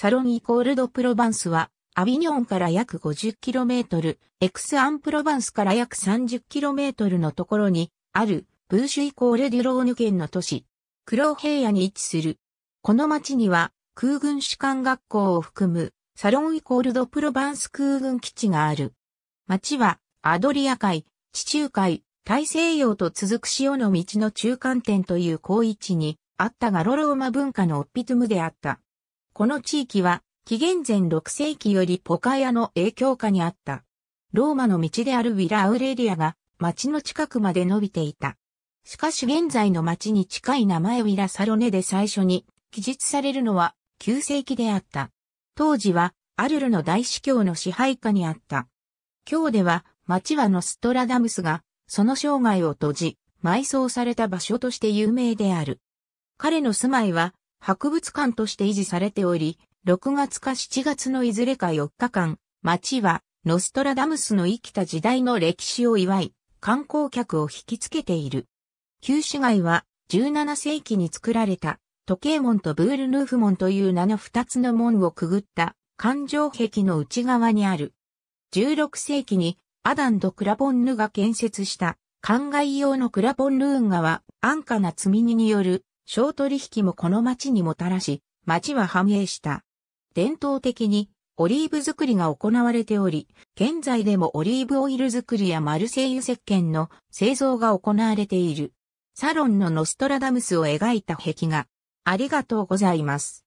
サロンイコールドプロバンスは、アビニョンから約 50km、エクスアンプロバンスから約 30km のところに、ある、ブーシュイコールデュローヌ県の都市、クロー平野に位置する。この町には、空軍士官学校を含む、サロンイコールドプロバンス空軍基地がある。町は、アドリア海、地中海、大西洋と続く潮の道の中間点という高位置にあったがロローマ文化のオッピトゥムであった。この地域は、紀元前6世紀よりポカヤの影響下にあった。ローマの道であるヴィラ・アウレリアが、町の近くまで伸びていた。しかし現在の町に近い名前ヴィラ・サロネで最初に記述されるのは9世紀であった。当時はアルルの大司教の支配下にあった。今日では町はノストラダムスがその生涯を閉じ埋葬された場所として有名である。彼の住まいは博物館として維持されており、6月か7月のいずれか4日間、町はノストラダムスの生きた時代の歴史を祝い、観光客を引きつけている。旧市街は17世紀に作られた時計門とブールヌーフ門という名の2つの門をくぐった環状壁の内側にある。16世紀にアダンとクラポンヌが建設した灌漑用のクラポンルーンは、安価な積み荷による商取引もこの町にもたらし、町は繁栄した。伝統的にオリーブ作りが行われており、現在でもオリーブオイル作りやマルセイユ石鹸の製造が行われている。サロンのノストラダムスを描いた壁画。ありがとうございます。